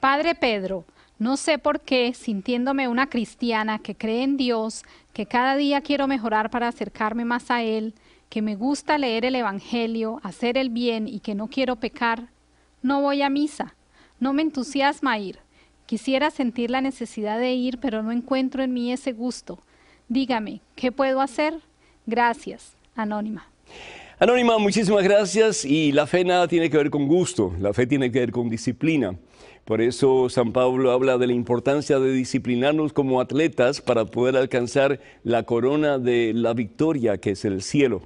Padre Pedro, no sé por qué, sintiéndome una cristiana que cree en Dios, que cada día quiero mejorar para acercarme más a Él, que me gusta leer el Evangelio, hacer el bien y que no quiero pecar, no voy a misa, no me entusiasma ir. Quisiera sentir la necesidad de ir, pero no encuentro en mí ese gusto. Dígame, ¿qué puedo hacer? Gracias, Anónima. Anónima, muchísimas gracias. Y la fe nada tiene que ver con gusto, la fe tiene que ver con disciplina. Por eso San Pablo habla de la importancia de disciplinarnos como atletas para poder alcanzar la corona de la victoria que es el cielo.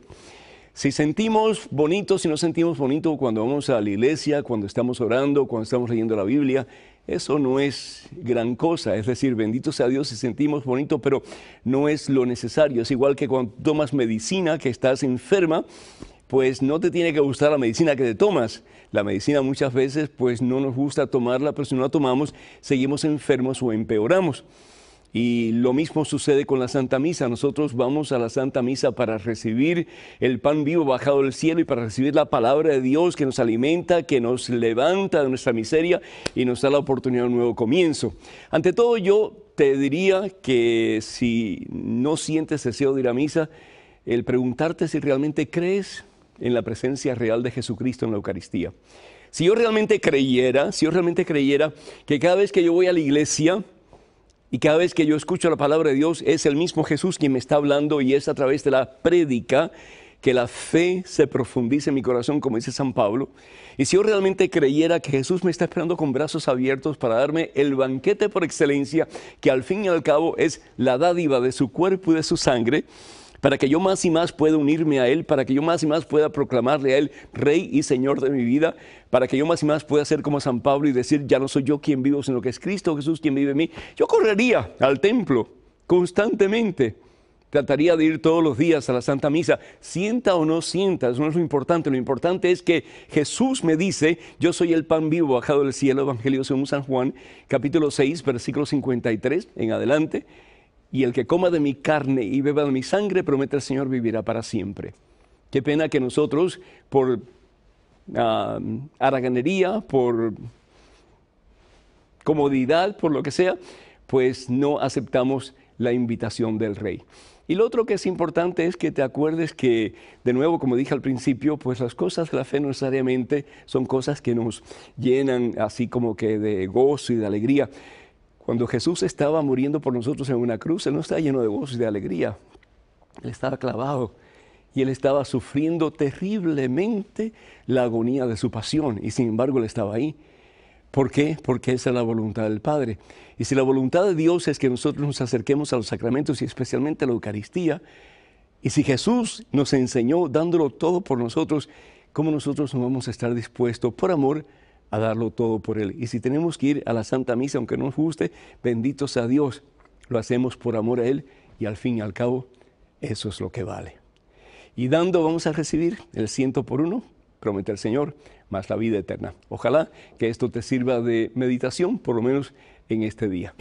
Si sentimos bonito, si no sentimos bonito cuando vamos a la iglesia, cuando estamos orando, cuando estamos leyendo la Biblia, eso no es gran cosa. Es decir, bendito sea Dios si sentimos bonito, pero no es lo necesario. Es igual que cuando tomas medicina, que estás enferma, pues no te tiene que gustar la medicina que te tomas. La medicina muchas veces pues no nos gusta tomarla, pero si no la tomamos, seguimos enfermos o empeoramos. Y lo mismo sucede con la Santa Misa. Nosotros vamos a la Santa Misa para recibir el pan vivo bajado del cielo y para recibir la palabra de Dios que nos alimenta, que nos levanta de nuestra miseria y nos da la oportunidad de un nuevo comienzo. Ante todo yo te diría que si no sientes deseo de ir a misa, el preguntarte si realmente crees en la presencia real de Jesucristo en la Eucaristía. Si yo realmente creyera, si yo realmente creyera que cada vez que yo voy a la iglesia, y cada vez que yo escucho la palabra de Dios, es el mismo Jesús quien me está hablando y es a través de la prédica que la fe se profundice en mi corazón, como dice San Pablo. Y si yo realmente creyera que Jesús me está esperando con brazos abiertos para darme el banquete por excelencia, que al fin y al cabo es la dádiva de su cuerpo y de su sangre, para que yo más y más pueda unirme a Él, para que yo más y más pueda proclamarle a Él Rey y Señor de mi vida, para que yo más y más pueda ser como San Pablo y decir, ya no soy yo quien vivo, sino que es Cristo Jesús quien vive en mí. Yo correría al templo constantemente. Trataría de ir todos los días a la Santa Misa, sienta o no sienta, eso no es lo importante. Lo importante es que Jesús me dice, yo soy el pan vivo bajado del cielo, Evangelio según San Juan, capítulo 6, versículo 53 en adelante y el que coma de mi carne y beba de mi sangre, promete el Señor, vivirá para siempre. Qué pena que nosotros, por uh, araganería, por comodidad, por lo que sea, pues no aceptamos la invitación del rey. Y lo otro que es importante es que te acuerdes que, de nuevo, como dije al principio, pues las cosas de la fe necesariamente son cosas que nos llenan así como que de gozo y de alegría. Cuando Jesús estaba muriendo por nosotros en una cruz, Él no estaba lleno de gozo y de alegría. Él estaba clavado y Él estaba sufriendo terriblemente la agonía de su pasión y sin embargo Él estaba ahí. ¿Por qué? Porque esa es la voluntad del Padre. Y si la voluntad de Dios es que nosotros nos acerquemos a los sacramentos y especialmente a la Eucaristía, y si Jesús nos enseñó dándolo todo por nosotros, ¿cómo nosotros no vamos a estar dispuestos por amor a darlo todo por Él. Y si tenemos que ir a la Santa Misa, aunque no nos guste, bendito a Dios, lo hacemos por amor a Él y al fin y al cabo eso es lo que vale. Y dando vamos a recibir el ciento por uno, promete el Señor, más la vida eterna. Ojalá que esto te sirva de meditación, por lo menos en este día.